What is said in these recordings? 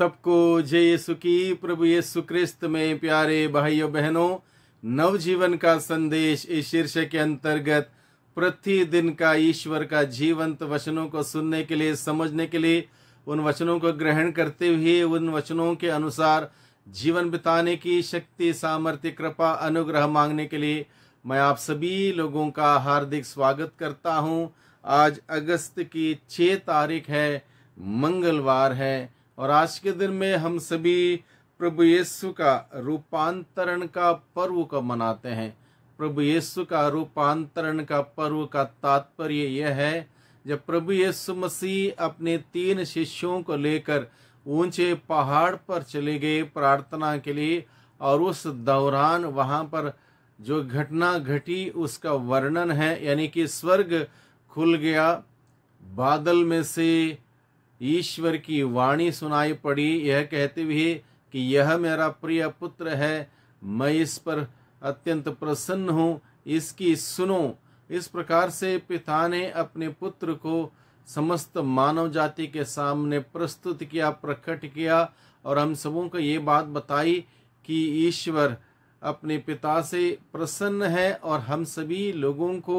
सबको जय यीशु की प्रभु यीशु क्रिस्त में प्यारे भाइयों बहनों नवजीवन का संदेश इस शीर्षक के अंतर्गत प्रतिदिन का ईश्वर का जीवंत वचनों को सुनने के लिए समझने के लिए उन वचनों को ग्रहण करते हुए उन वचनों के अनुसार जीवन बिताने की शक्ति सामर्थ्य कृपा अनुग्रह मांगने के लिए मैं आप सभी लोगों का हार्दिक स्वागत करता हूं आज अगस्त की छह तारीख है मंगलवार है और आज के दिन में हम सभी प्रभु यीशु का रूपांतरण का पर्व को मनाते हैं प्रभु यीशु का रूपांतरण का पर्व का तात्पर्य यह है जब प्रभु यीशु मसीह अपने तीन शिष्यों को लेकर ऊंचे पहाड़ पर चले गए प्रार्थना के लिए और उस दौरान वहां पर जो घटना घटी उसका वर्णन है यानी कि स्वर्ग खुल गया बादल में से ईश्वर की वाणी सुनाई पड़ी यह कहते हुए कि यह मेरा प्रिय पुत्र है मैं इस पर अत्यंत प्रसन्न हूँ इसकी सुनो इस प्रकार से पिता ने अपने पुत्र को समस्त मानव जाति के सामने प्रस्तुत किया प्रकट किया और हम सबों को ये बात बताई कि ईश्वर अपने पिता से प्रसन्न है और हम सभी लोगों को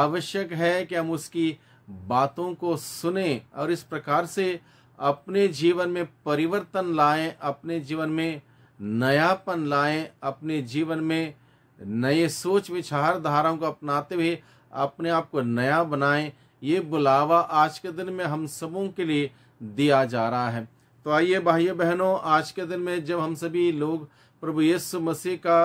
आवश्यक है कि हम उसकी बातों को सुने और इस प्रकार से अपने जीवन में परिवर्तन लाएं अपने जीवन में नयापन लाएं अपने जीवन में नए सोच विचार धाराओं को अपनाते हुए अपने आप को नया बनाएं ये बुलावा आज के दिन में हम सबों के लिए दिया जा रहा है तो आइए भाइयों बहनों आज के दिन में जब हम सभी लोग प्रभु यीशु मसीह का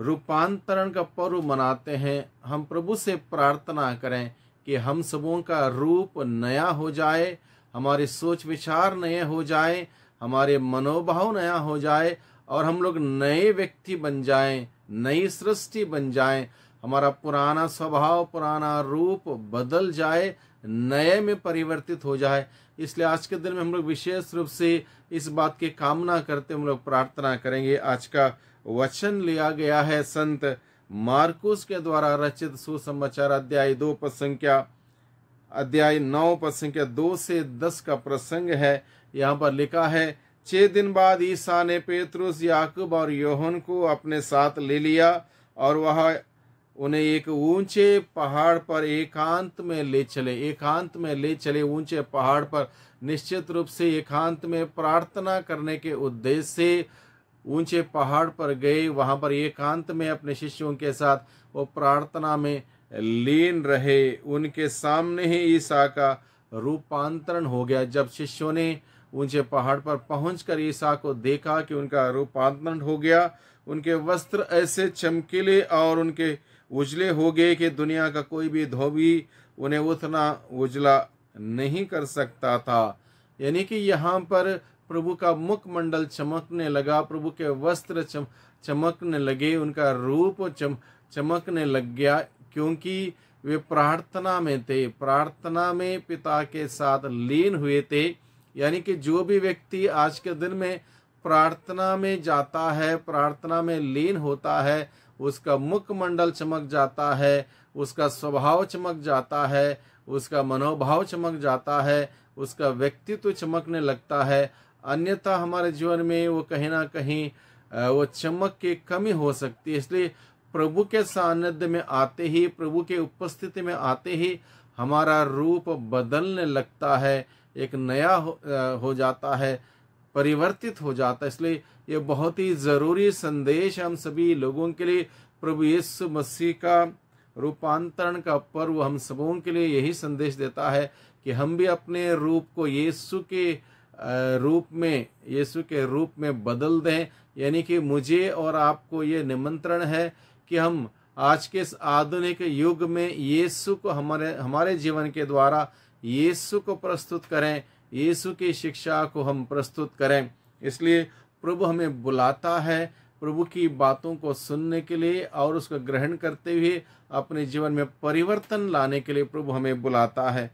रूपांतरण का पर्व मनाते हैं हम प्रभु से प्रार्थना करें कि हम सबों का रूप नया हो जाए हमारे सोच विचार नए हो जाए हमारे मनोभाव नया हो जाए और हम लोग नए व्यक्ति बन जाएं नई सृष्टि बन जाएं हमारा पुराना स्वभाव पुराना रूप बदल जाए नए में परिवर्तित हो जाए इसलिए आज के दिन में हम लोग विशेष रूप से इस बात की कामना करते हम लोग प्रार्थना करेंगे आज का वचन लिया गया है संत मार्कुस के द्वारा रचित सुसमाचार अध्याय दो पर संख्या अध्याय नौ पद संख्या दो से दस का प्रसंग है यहाँ पर लिखा है छह दिन बाद ईसा ने पेतरुस याकूब और योहन को अपने साथ ले लिया और वह उन्हें एक ऊंचे पहाड़ पर एकांत में ले चले एकांत में ले चले ऊंचे पहाड़ पर निश्चित रूप से एकांत में प्रार्थना करने के उद्देश्य से ऊंचे पहाड़ पर गए वहां पर एकांत में अपने शिष्यों के साथ वो प्रार्थना में लीन रहे उनके सामने ही ईसा का रूपांतरण हो गया जब शिष्यों ने ऊंचे पहाड़ पर पहुंचकर ईसा को देखा कि उनका रूपांतरण हो गया उनके वस्त्र ऐसे चमकीले और उनके उजले हो गए कि दुनिया का कोई भी धोबी उन्हें उतना उजला नहीं कर सकता था यानी कि यहाँ पर प्रभु का मुख मंडल चमकने लगा प्रभु के वस्त्र चम चमकने लगे उनका रूप चम चमकने लग गया क्योंकि वे प्रार्थना में थे प्रार्थना में पिता के साथ लीन हुए थे यानी कि जो भी व्यक्ति आज के दिन में प्रार्थना में जाता है प्रार्थना में लीन होता है उसका मुखमंडल चमक जाता है उसका स्वभाव चमक जाता है उसका मनोभाव चमक जाता है उसका व्यक्तित्व चमकने लगता है अन्यथा हमारे जीवन में वो कहीं ना कहीं वो चमक की कमी हो सकती है इसलिए प्रभु के सानिध्य में आते ही प्रभु के उपस्थिति में आते ही हमारा रूप बदलने लगता है एक नया हो, हो जाता है परिवर्तित हो जाता है इसलिए ये बहुत ही ज़रूरी संदेश हम सभी लोगों के लिए प्रभु यीशु मसीह का रूपांतरण का पर्व हम सबों के लिए यही संदेश देता है कि हम भी अपने रूप को यीशु के रूप में यीशु के रूप में बदल दें यानी कि मुझे और आपको ये निमंत्रण है कि हम आज के इस आधुनिक युग में यीशु को हमारे हमारे जीवन के द्वारा यीशु को प्रस्तुत करें यीशु की शिक्षा को हम प्रस्तुत करें इसलिए प्रभु हमें बुलाता है प्रभु की बातों को सुनने के लिए और उसको ग्रहण करते हुए अपने जीवन में परिवर्तन लाने के लिए प्रभु हमें बुलाता है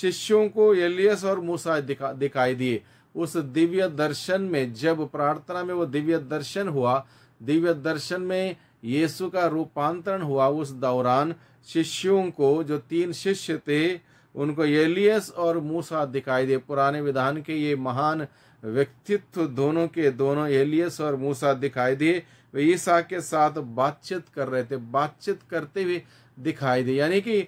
शिष्यों को एलियस और मूसा दिखा दिखाई दिए उस दिव्य दर्शन में जब प्रार्थना में वो दिव्य दर्शन हुआ दिव्य दर्शन में यीशु का रूपांतरण हुआ उस दौरान शिष्यों को जो तीन शिष्य थे उनको एलियस और मूसा दिखाई दिए पुराने विधान के ये महान व्यक्तित्व दोनों के दोनों एलियस और मूसा दिखाई दिए वे ईसा के साथ बातचीत कर रहे थे बातचीत करते हुए दिखाई दिए यानी कि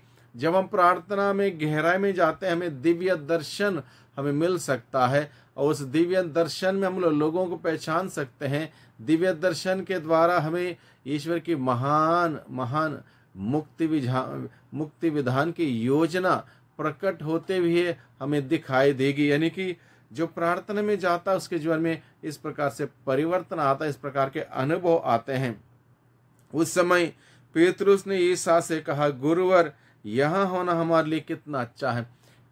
जब हम प्रार्थना में गहराई में जाते हैं हमें दिव्य दर्शन हमें मिल सकता है और उस दिव्य दर्शन में हम लोगों को पहचान सकते हैं दिव्य दर्शन के द्वारा हमें ईश्वर की महान महान मुक्ति विधान मुक्ति विधान की योजना प्रकट होते हुए हमें दिखाई देगी यानी कि जो प्रार्थना में जाता है उसके जीवन में इस प्रकार से परिवर्तन आता है इस प्रकार के अनुभव आते हैं उस समय पेतरुस ने ईसा से कहा गुरुवर यहाँ होना हमारे लिए कितना अच्छा है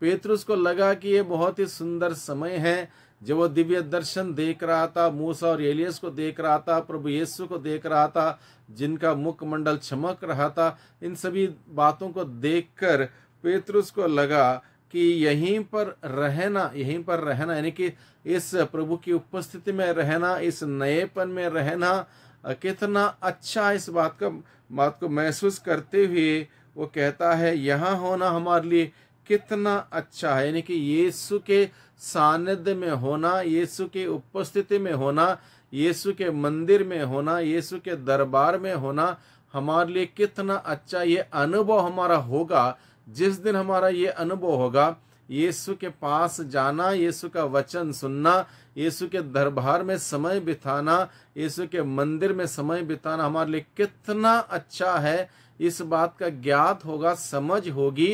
पेतरुस को लगा कि ये बहुत ही सुंदर समय है जब वो दिव्य दर्शन देख रहा था मूसा और एलियस को देख रहा था प्रभु येसु को देख रहा था जिनका मुखमंडल चमक रहा था इन सभी बातों को देखकर पेतरुस को लगा कि यहीं पर रहना यहीं पर रहना यानी कि इस प्रभु की उपस्थिति में रहना इस नएपन में रहना कितना अच्छा इस बात का बात को महसूस करते हुए वो कहता है यहाँ होना हमारे लिए कितना अच्छा है यानी कि यीशु के सानिध्य में होना यीशु की उपस्थिति में होना यीशु के मंदिर में होना यीशु के दरबार में होना हमारे लिए कितना अच्छा ये अनुभव हमारा होगा जिस दिन हमारा ये अनुभव होगा यीशु के पास जाना यीशु का वचन सुनना यीशु के दरबार में समय बिताना यीशु के मंदिर में समय बिताना हमारे लिए कितना अच्छा है इस बात का ज्ञात होगा समझ होगी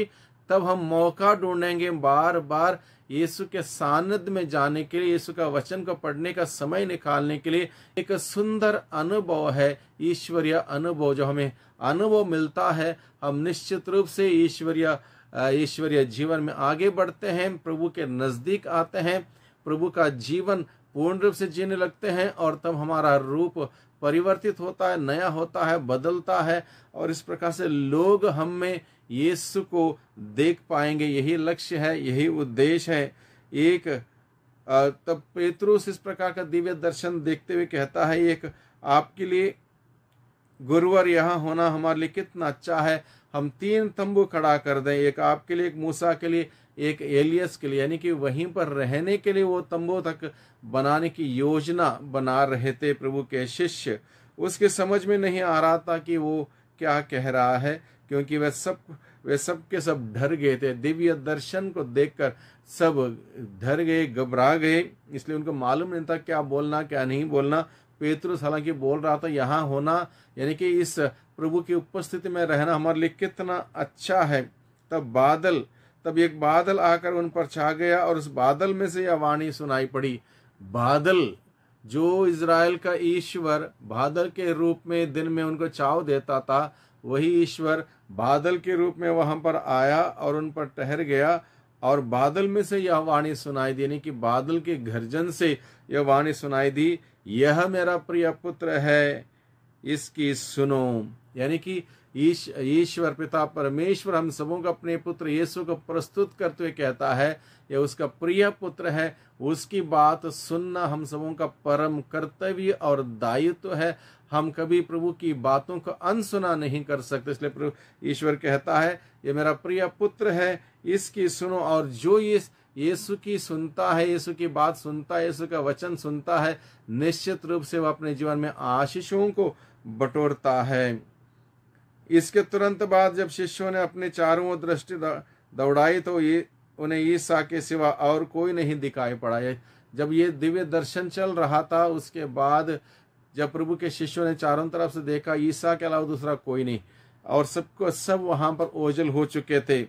तब हम मौका ढूंढेंगे बार बार यीशु के सानिध्य में जाने के लिए यीशु का वचन को पढ़ने का समय निकालने के लिए एक सुंदर अनुभव है ईश्वरीय अनुभव जो हमें अनुभव मिलता है हम निश्चित रूप से ईश्वरीय ईश्वरीय जीवन में आगे बढ़ते हैं प्रभु के नज़दीक आते हैं प्रभु का जीवन पूर्ण रूप से जीने लगते हैं और तब हमारा रूप परिवर्तित होता है नया होता है बदलता है और इस प्रकार से लोग हम में यीशु को देख पाएंगे यही लक्ष्य है यही उद्देश्य है एक तब पेतरुस इस प्रकार का दिव्य दर्शन देखते हुए कहता है एक आपके लिए गुरुवर यहाँ होना हमारे लिए कितना अच्छा है हम तीन तंबू खड़ा कर दें एक आपके लिए एक मूसा के लिए एक एलियस के लिए यानी कि वहीं पर रहने के लिए वो तंबू तक बनाने की योजना बना रहे थे प्रभु के शिष्य उसके समझ में नहीं आ रहा था कि वो क्या कह रहा है क्योंकि वह सब वे सब के सब डर गए थे दिव्य दर्शन को देखकर सब डर गए घबरा गए इसलिए उनको मालूम नहीं था क्या बोलना क्या नहीं बोलना पेतरुस हालांकि बोल रहा था यहाँ होना यानी कि इस प्रभु की उपस्थिति में रहना हमारे लिए कितना अच्छा है तब बादल तब एक बादल आकर उन पर छा गया और उस बादल में से यह वाणी सुनाई पड़ी बादल जो इज़राइल का ईश्वर बादल के रूप में दिन में उनको चाव देता था वही ईश्वर बादल के रूप में वहाँ पर आया और उन पर ठहर गया और बादल में से यह वाणी सुनाई दी यानी कि बादल के गर्जन से यह वाणी सुनाई दी यह मेरा प्रिय पुत्र है इसकी सुनो यानी कि ईश्वर पिता परमेश्वर हम सबों को अपने पुत्र यीशु को प्रस्तुत करते हुए कहता है यह उसका प्रिय पुत्र है उसकी बात सुनना हम सबों का परम कर्तव्य और दायित्व तो है हम कभी प्रभु की बातों को अनसुना नहीं कर सकते इसलिए प्रभु ईश्वर कहता है ये मेरा प्रिय पुत्र है इसकी सुनो और जो ये यीशु की सुनता है यीशु की बात सुनता है यीशु का वचन सुनता है निश्चित रूप से वह अपने जीवन में आशीषों को बटोरता है इसके तुरंत बाद जब शिष्यों ने अपने चारों ओर दृष्टि दौड़ाई तो ये उन्हें ईसा के सिवा और कोई नहीं दिखाई पड़ा जब ये दिव्य दर्शन चल रहा था उसके बाद जब प्रभु के शिष्यों ने चारों तरफ से देखा ईसा के अलावा दूसरा कोई नहीं और सबको सब वहां पर ओझल हो चुके थे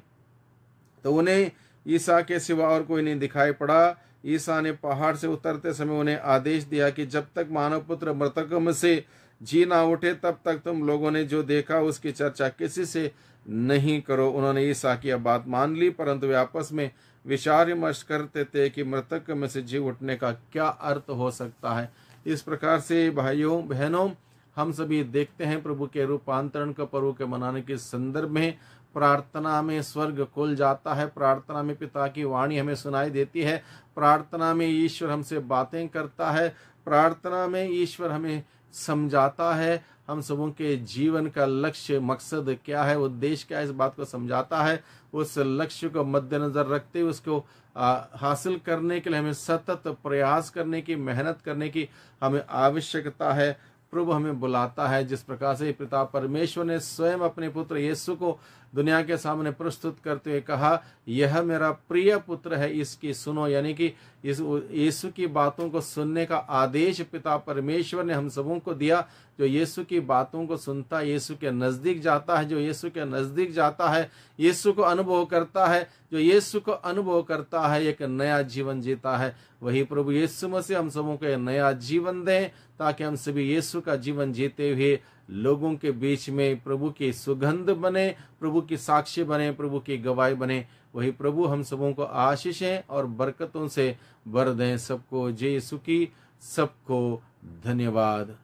तो उन्हें ईसा के सिवा और कोई नहीं दिखाई पड़ा ईसा ने पहाड़ से उतरते समय उन्हें आदेश दिया कि जब तक मानव पुत्र में से जी ना उठे तब तक तुम लोगों ने जो देखा उसकी चर्चा किसी से नहीं करो उन्होंने ईसा की अब बात मान ली परंतु वे आपस में विचार विमर्श करते थे कि मृतक में से जी उठने का क्या अर्थ हो सकता है इस प्रकार से भाइयों बहनों हम सभी देखते हैं प्रभु के रूपांतरण का पर्व के मनाने के संदर्भ में प्रार्थना में स्वर्ग खुल जाता है प्रार्थना में पिता की वाणी हमें सुनाई देती है प्रार्थना में ईश्वर हमसे बातें करता है प्रार्थना में ईश्वर हमें समझाता है हम सबों के जीवन का लक्ष्य मकसद क्या है उद्देश्य क्या है इस बात को समझाता है उस लक्ष्य को मद्देनजर रखते हुए उसको आ, हासिल करने के लिए हमें सतत प्रयास करने की मेहनत करने की हमें आवश्यकता है प्रभु हमें बुलाता है जिस प्रकार से पिता परमेश्वर ने स्वयं अपने पुत्र यीशु को दुनिया के सामने प्रस्तुत करते हुए कहा यह मेरा प्रिय पुत्र है इसकी सुनो यानी कि इस यीशु की बातों को सुनने का आदेश पिता परमेश्वर ने हम सबों को दिया जो यीशु की बातों को सुनता है यीशु के नज़दीक जाता है जो यीशु के नज़दीक जाता है यीशु को अनुभव करता है जो यीशु को अनुभव करता है एक नया जीवन जीता है वही प्रभु यीशु मसीह हम सबों को एक नया जीवन दें ताकि हम सभी यीशु का जीवन जीते हुए लोगों के बीच में प्रभु की सुगंध बने प्रभु की साक्षी बने प्रभु की गवाही बने वही प्रभु हम सबों को आशीषें और बरकतों से भर दें सबको जय सुखी सबको धन्यवाद